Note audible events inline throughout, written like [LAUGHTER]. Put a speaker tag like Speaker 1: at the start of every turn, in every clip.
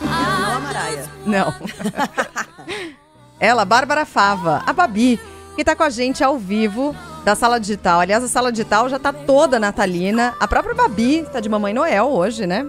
Speaker 1: Não a Maraia. Não.
Speaker 2: Ela, Bárbara Fava, a Babi, que tá com a gente ao vivo da sala digital. Aliás, a sala digital já tá toda natalina. A própria Babi tá de Mamãe Noel hoje, né?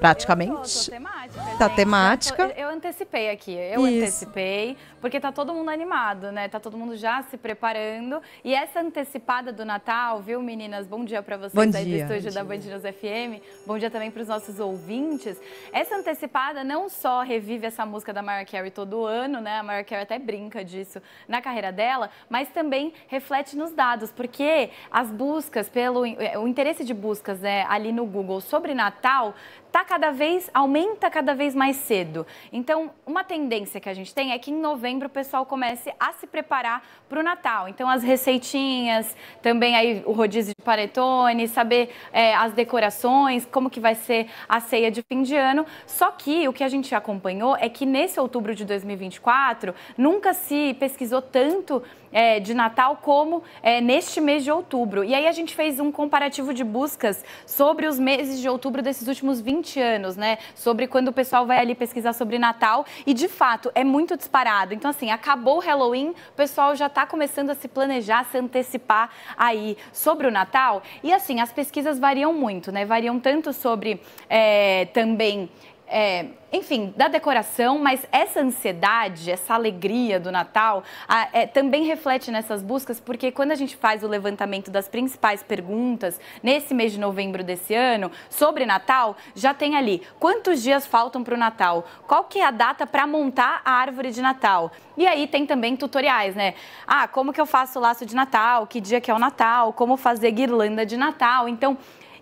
Speaker 2: Praticamente. Eu tô, tô temática. Tá temática.
Speaker 1: Eu, eu, antecipei aqui, eu Isso. antecipei, porque tá todo mundo animado, né? Tá todo mundo já se preparando. E essa antecipada do Natal, viu, meninas? Bom dia para vocês Bom aí dia. do estúdio da Bandinos FM. Bom dia também para os nossos ouvintes. Essa antecipada não só revive essa música da Mariah Carey todo ano, né? A Mariah Carey até brinca disso na carreira dela, mas também reflete nos dados, porque as buscas pelo o interesse de buscas, né, ali no Google sobre Natal tá cada vez aumenta cada cada vez mais cedo. Então, uma tendência que a gente tem é que em novembro o pessoal comece a se preparar para o Natal. Então, as receitinhas, também aí o rodízio de paretone, saber é, as decorações, como que vai ser a ceia de fim de ano. Só que o que a gente acompanhou é que nesse outubro de 2024 nunca se pesquisou tanto é, de Natal como é, neste mês de outubro. E aí a gente fez um comparativo de buscas sobre os meses de outubro desses últimos 20 anos, né? Sobre quando quando o pessoal vai ali pesquisar sobre Natal e de fato é muito disparado. Então assim, acabou o Halloween, o pessoal já está começando a se planejar, a se antecipar aí sobre o Natal. E assim, as pesquisas variam muito, né? Variam tanto sobre é, também é, enfim, da decoração, mas essa ansiedade, essa alegria do Natal a, é, também reflete nessas buscas, porque quando a gente faz o levantamento das principais perguntas nesse mês de novembro desse ano sobre Natal, já tem ali quantos dias faltam para o Natal, qual que é a data para montar a árvore de Natal. E aí tem também tutoriais, né? Ah, como que eu faço o laço de Natal, que dia que é o Natal, como fazer guirlanda de Natal. Então,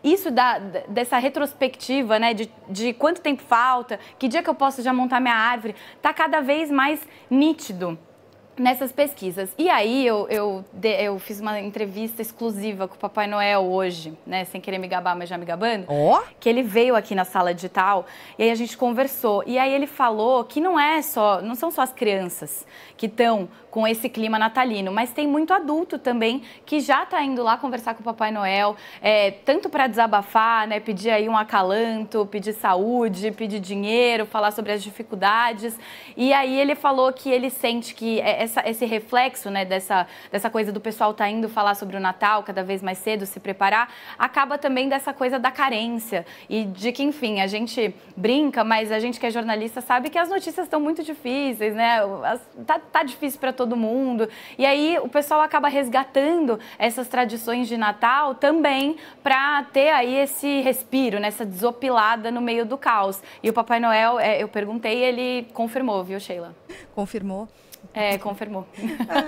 Speaker 1: isso da, dessa retrospectiva, né, de, de quanto tempo falta, que dia que eu posso já montar minha árvore, está cada vez mais nítido nessas pesquisas. E aí eu, eu, eu fiz uma entrevista exclusiva com o Papai Noel hoje, né? Sem querer me gabar, mas já me gabando. Oh? Que ele veio aqui na sala digital e aí a gente conversou. E aí ele falou que não é só, não são só as crianças que estão com esse clima natalino, mas tem muito adulto também que já está indo lá conversar com o Papai Noel, é, tanto para desabafar, né? Pedir aí um acalanto, pedir saúde, pedir dinheiro, falar sobre as dificuldades. E aí ele falou que ele sente que é, é essa, esse reflexo né, dessa, dessa coisa do pessoal tá indo falar sobre o Natal cada vez mais cedo, se preparar, acaba também dessa coisa da carência e de que, enfim, a gente brinca, mas a gente que é jornalista sabe que as notícias estão muito difíceis, né? Tá, tá difícil para todo mundo. E aí o pessoal acaba resgatando essas tradições de Natal também para ter aí esse respiro, nessa né? desopilada no meio do caos. E o Papai Noel, é, eu perguntei, ele confirmou, viu, Sheila? Confirmou. É, confirmou. [LAUGHS]